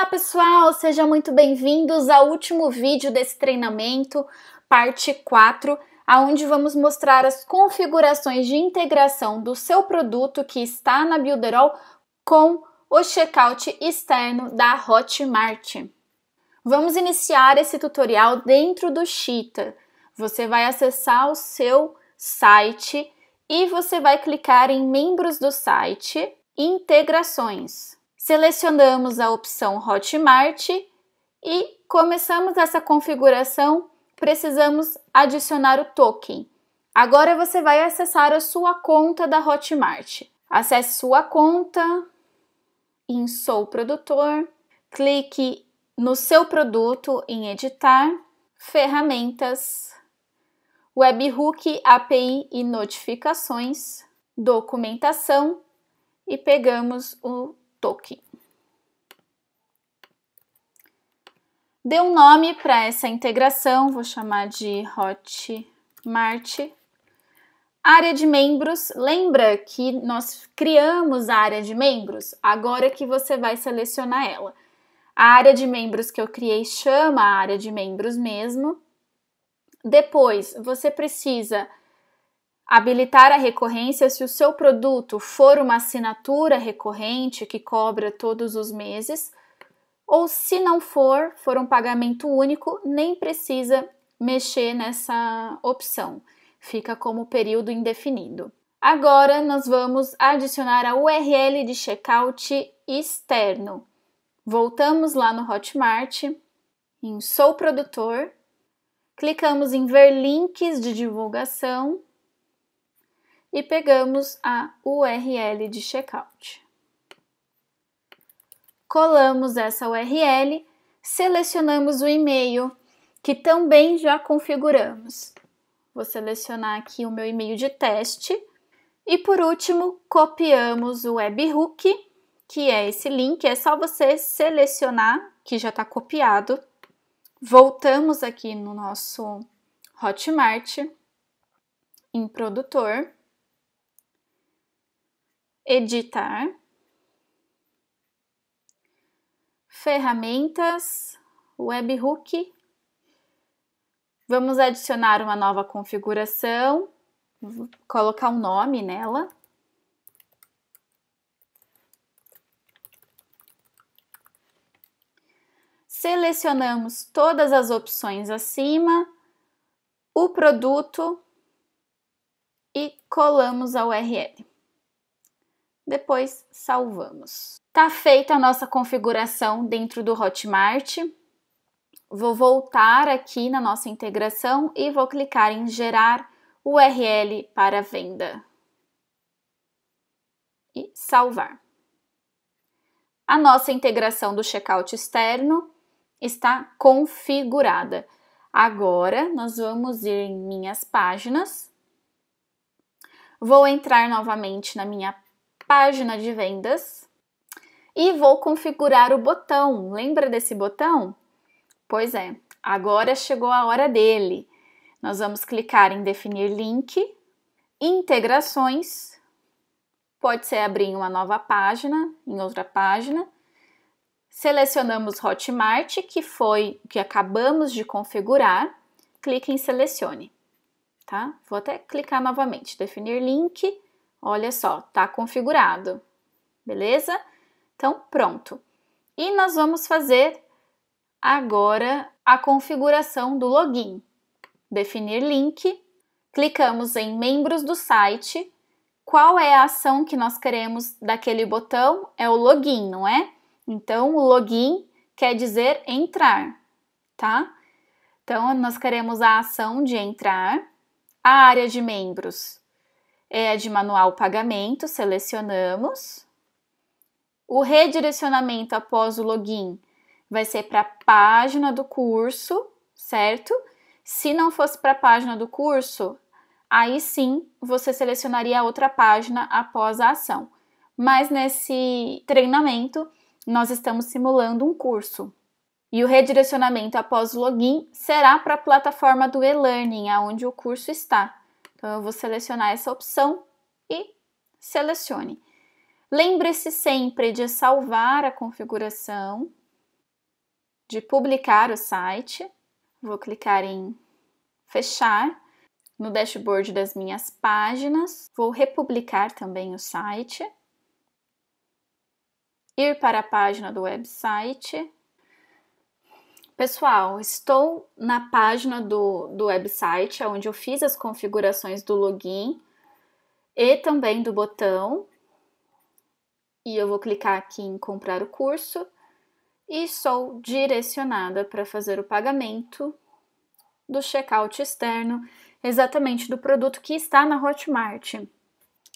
Olá pessoal, sejam muito bem-vindos ao último vídeo desse treinamento, parte 4, aonde vamos mostrar as configurações de integração do seu produto que está na Builderall com o checkout externo da Hotmart. Vamos iniciar esse tutorial dentro do Cheetah. Você vai acessar o seu site e você vai clicar em membros do site, integrações. Selecionamos a opção Hotmart e começamos essa configuração, precisamos adicionar o token. Agora você vai acessar a sua conta da Hotmart. Acesse sua conta em Sou Produtor, clique no seu produto em Editar, Ferramentas, Webhook, API e Notificações, Documentação e pegamos o Tolkien. Dê um nome para essa integração, vou chamar de Hotmart. Área de membros, lembra que nós criamos a área de membros? Agora que você vai selecionar ela. A área de membros que eu criei chama a área de membros mesmo. Depois, você precisa habilitar a recorrência se o seu produto for uma assinatura recorrente que cobra todos os meses, ou se não for, for um pagamento único, nem precisa mexer nessa opção. Fica como período indefinido. Agora nós vamos adicionar a URL de checkout externo. Voltamos lá no Hotmart, em Sou Produtor, clicamos em Ver links de divulgação e pegamos a URL de checkout. Colamos essa URL, selecionamos o e-mail que também já configuramos. Vou selecionar aqui o meu e-mail de teste e por último copiamos o webhook, que é esse link, é só você selecionar que já está copiado. Voltamos aqui no nosso Hotmart em produtor editar, ferramentas, webhook. Vamos adicionar uma nova configuração, colocar um nome nela. Selecionamos todas as opções acima, o produto e colamos a URL depois salvamos. Tá feita a nossa configuração dentro do Hotmart. Vou voltar aqui na nossa integração e vou clicar em gerar URL para venda e salvar. A nossa integração do checkout externo está configurada. Agora nós vamos ir em minhas páginas. Vou entrar novamente na minha página de vendas e vou configurar o botão. Lembra desse botão? Pois é, agora chegou a hora dele. Nós vamos clicar em definir link, integrações, pode ser abrir uma nova página, em outra página. Selecionamos Hotmart, que foi que acabamos de configurar. Clique em selecione, tá? Vou até clicar novamente, definir link, Olha só, tá configurado. Beleza? Então, pronto. E nós vamos fazer agora a configuração do login. Definir link, clicamos em membros do site. Qual é a ação que nós queremos daquele botão? É o login, não é? Então, o login quer dizer entrar, tá? Então, nós queremos a ação de entrar. A área de membros é de manual pagamento, selecionamos. O redirecionamento após o login vai ser para a página do curso, certo? Se não fosse para a página do curso, aí sim você selecionaria outra página após a ação. Mas nesse treinamento, nós estamos simulando um curso. E o redirecionamento após o login será para a plataforma do e-learning, onde o curso está. Então eu vou selecionar essa opção e selecione. Lembre-se sempre de salvar a configuração, de publicar o site. Vou clicar em fechar no dashboard das minhas páginas. Vou republicar também o site. Ir para a página do website, Pessoal, estou na página do, do website, é onde eu fiz as configurações do login e também do botão. E eu vou clicar aqui em comprar o curso e sou direcionada para fazer o pagamento do checkout externo, exatamente do produto que está na Hotmart.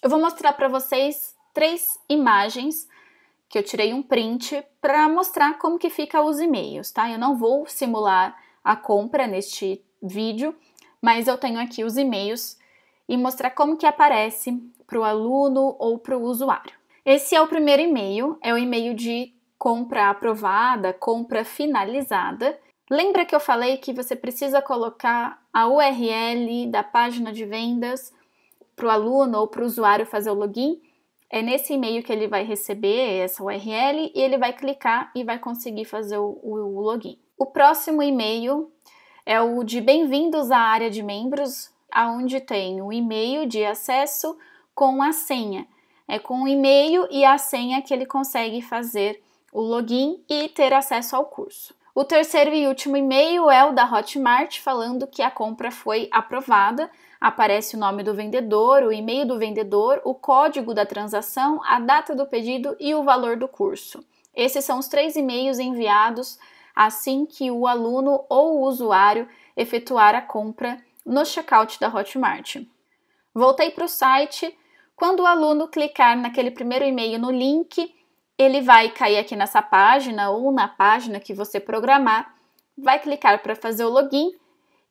Eu vou mostrar para vocês três imagens que eu tirei um print para mostrar como que fica os e-mails, tá? Eu não vou simular a compra neste vídeo, mas eu tenho aqui os e-mails e mostrar como que aparece para o aluno ou para o usuário. Esse é o primeiro e-mail, é o e-mail de compra aprovada, compra finalizada. Lembra que eu falei que você precisa colocar a URL da página de vendas para o aluno ou para o usuário fazer o login? É nesse e-mail que ele vai receber essa URL e ele vai clicar e vai conseguir fazer o, o login. O próximo e-mail é o de bem-vindos à área de membros, aonde tem o e-mail de acesso com a senha. É com o e-mail e a senha que ele consegue fazer o login e ter acesso ao curso. O terceiro e último e-mail é o da Hotmart falando que a compra foi aprovada, Aparece o nome do vendedor, o e-mail do vendedor, o código da transação, a data do pedido e o valor do curso. Esses são os três e-mails enviados assim que o aluno ou o usuário efetuar a compra no checkout da Hotmart. Voltei para o site. Quando o aluno clicar naquele primeiro e-mail no link, ele vai cair aqui nessa página ou na página que você programar, vai clicar para fazer o login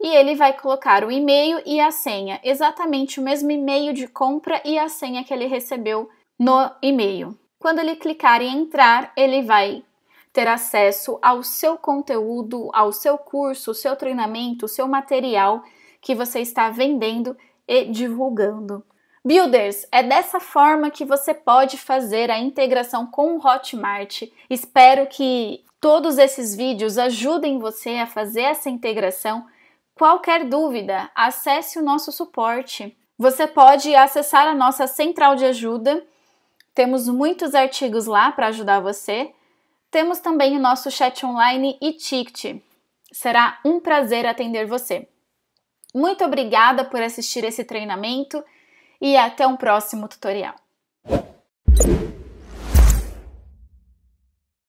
e ele vai colocar o e-mail e a senha, exatamente o mesmo e-mail de compra e a senha que ele recebeu no e-mail. Quando ele clicar em entrar, ele vai ter acesso ao seu conteúdo, ao seu curso, ao seu treinamento, ao seu material que você está vendendo e divulgando. Builders, é dessa forma que você pode fazer a integração com o Hotmart. Espero que todos esses vídeos ajudem você a fazer essa integração Qualquer dúvida, acesse o nosso suporte. Você pode acessar a nossa central de ajuda. Temos muitos artigos lá para ajudar você. Temos também o nosso chat online e ticket. Será um prazer atender você. Muito obrigada por assistir esse treinamento e até um próximo tutorial.